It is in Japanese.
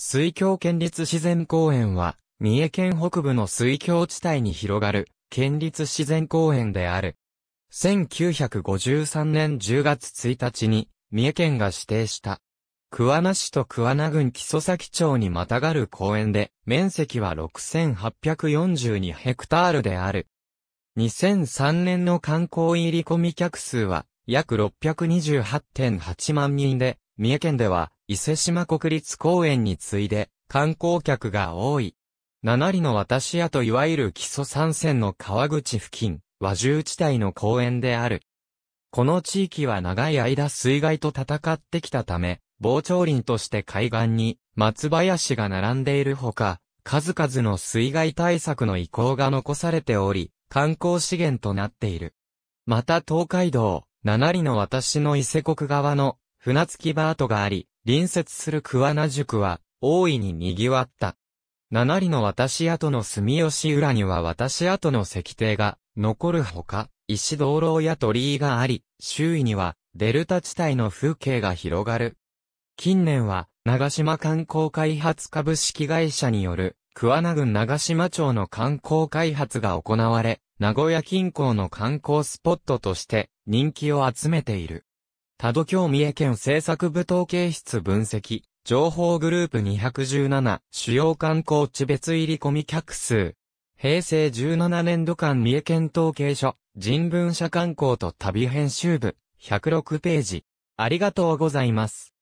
水郷県立自然公園は、三重県北部の水郷地帯に広がる、県立自然公園である。1953年10月1日に、三重県が指定した。桑名市と桑名郡木曽崎町にまたがる公園で、面積は6842ヘクタールである。2003年の観光入り込み客数は、約628.8万人で、三重県では、伊勢島国立公園に次いで観光客が多い。七里の私屋といわゆる基礎山線の川口付近、和住地帯の公園である。この地域は長い間水害と戦ってきたため、防潮林として海岸に松林が並んでいるほか、数々の水害対策の意向が残されており、観光資源となっている。また東海道、七里の私の伊勢国側の船着き場跡があり、隣接する桑名宿は、大いに賑わった。七里の私跡の住吉裏には私跡の石庭が残るほか、石道路や鳥居があり、周囲にはデルタ地帯の風景が広がる。近年は、長島観光開発株式会社による、桑名郡長島町の観光開発が行われ、名古屋近郊の観光スポットとして人気を集めている。多度京三重県政策部統計室分析、情報グループ217、主要観光地別入り込み客数。平成17年度間三重県統計所、人文社観光と旅編集部、106ページ。ありがとうございます。